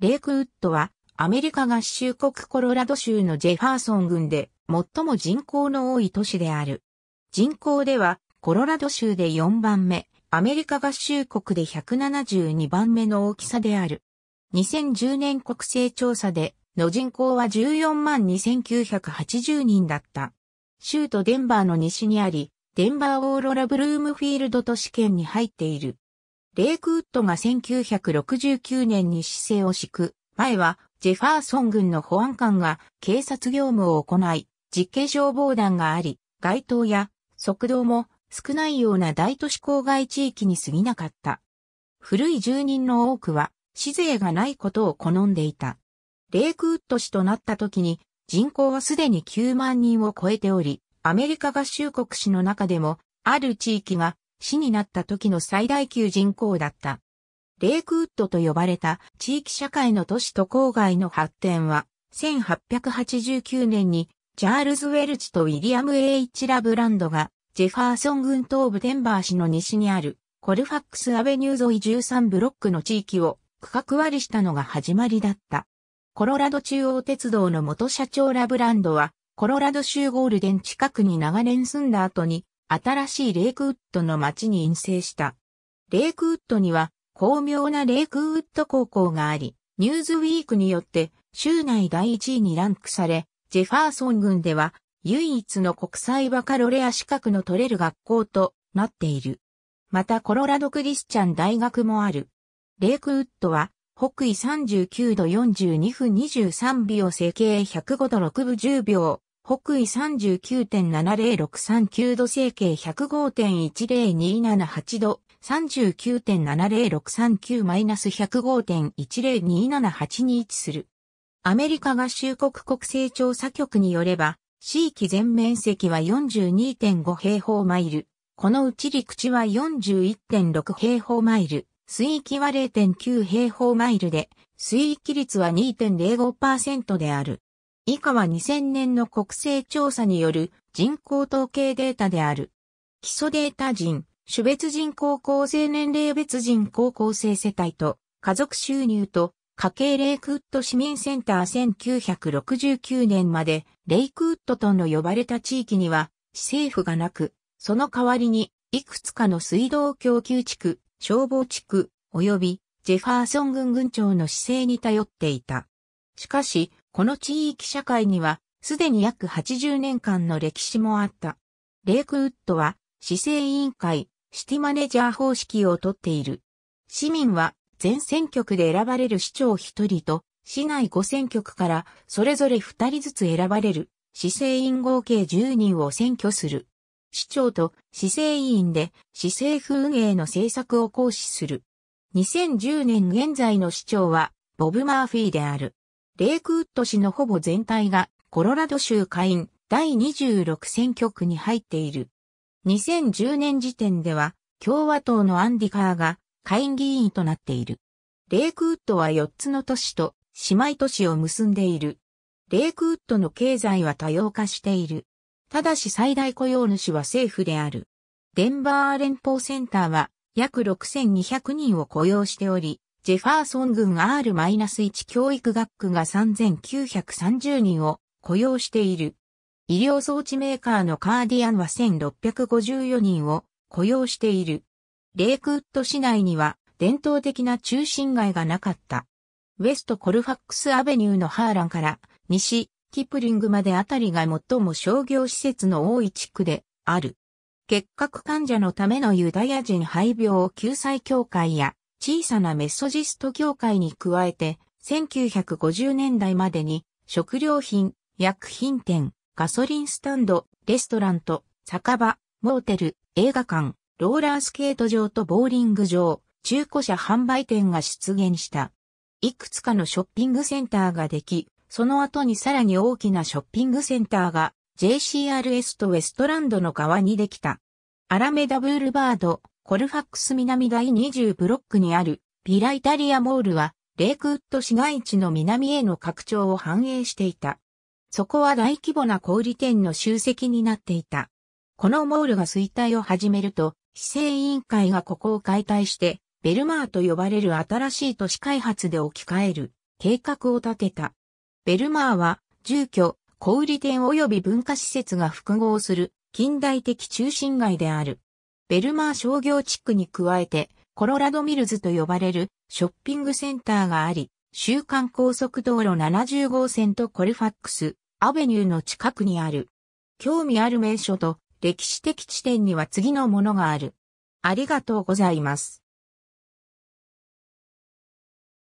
レイクウッドは、アメリカ合衆国コロラド州のジェファーソン郡で、最も人口の多い都市である。人口では、コロラド州で4番目、アメリカ合衆国で172番目の大きさである。2010年国勢調査で、の人口は14万2980人だった。州都デンバーの西にあり、デンバーオーロラブルームフィールド都市圏に入っている。レイクウッドが1969年に姿勢を敷く前は、ジェファーソン軍の保安官が警察業務を行い、実刑消防団があり、街灯や側道も少ないような大都市郊外地域に過ぎなかった。古い住人の多くは、市税がないことを好んでいた。レイクウッド市となった時に、人口はすでに9万人を超えており、アメリカ合衆国市の中でも、ある地域が市になった時の最大級人口だった。レイクウッドと呼ばれた地域社会の都市と郊外の発展は、1889年にチャールズ・ウェルチとウィリアム・ H・ ラブランドが、ジェファーソン群東部デンバー市の西にある、コルファックス・アベニュー沿い13ブロックの地域を区画割りしたのが始まりだった。コロラド中央鉄道の元社長ラブランドは、コロラド州ゴールデン近くに長年住んだ後に、新しいレイクウッドの町に陰性した。レイクウッドには、巧妙なレイクウッド高校があり、ニューズウィークによって州内第1位にランクされ、ジェファーソン郡では唯一の国際バカロレア資格の取れる学校となっている。またコロラドクリスチャン大学もある。レイクウッドは北緯39度42分23秒整形105度6分10秒北緯39.70639度整形105.10278度39.70639-105.10278に位置する。アメリカ合衆国国勢調査局によれば、地域全面積は42.5平方マイル。このうち陸地は41.6平方マイル。水域は0.9平方マイルで、水域率は2.05%である。以下は2000年の国勢調査による人口統計データである。基礎データ人、種別人口構成年齢別人口構成世帯と、家族収入と、家計レイクウッド市民センター1969年まで、レイクウッドとの呼ばれた地域には、市政府がなく、その代わりに、いくつかの水道供給地区、消防地区、及び、ジェファーソン軍郡長の姿勢に頼っていた。しかし、この地域社会には、すでに約80年間の歴史もあった。レイクウッドは、市政委員会、シティマネジャー方式をとっている。市民は、全選挙区で選ばれる市長1人と、市内5選挙区から、それぞれ2人ずつ選ばれる、市政委員合計10人を選挙する。市長と市政委員で市政府運営の政策を行使する。2010年現在の市長はボブ・マーフィーである。レイクウッド市のほぼ全体がコロラド州下院第26選挙区に入っている。2010年時点では共和党のアンディカーが下院議員となっている。レイクウッドは4つの都市と姉妹都市を結んでいる。レイクウッドの経済は多様化している。ただし最大雇用主は政府である。デンバー連邦センターは約6200人を雇用しており、ジェファーソン軍 R-1 教育学区が3930人を雇用している。医療装置メーカーのカーディアンは1654人を雇用している。レイクウッド市内には伝統的な中心街がなかった。ウェストコルファックスアベニューのハーランから西、キプリングまであたりが最も商業施設の多い地区である。結核患者のためのユダヤ人廃病救済協会や小さなメッソジスト協会に加えて、1950年代までに食料品、薬品店、ガソリンスタンド、レストランと、酒場、モーテル、映画館、ローラースケート場とボーリング場、中古車販売店が出現した。いくつかのショッピングセンターができ、その後にさらに大きなショッピングセンターが JCRS とウェストランドの側にできた。アラメダブールバード、コルファックス南第20ブロックにあるビライタリアモールはレイクウッド市街地の南への拡張を反映していた。そこは大規模な小売店の集積になっていた。このモールが衰退を始めると、市政委員会がここを解体して、ベルマーと呼ばれる新しい都市開発で置き換える計画を立てた。ベルマーは住居、小売店及び文化施設が複合する近代的中心街である。ベルマー商業地区に加えて、コロラドミルズと呼ばれるショッピングセンターがあり、週間高速道路70号線とコルファックス、アベニューの近くにある。興味ある名所と歴史的地点には次のものがある。ありがとうございます。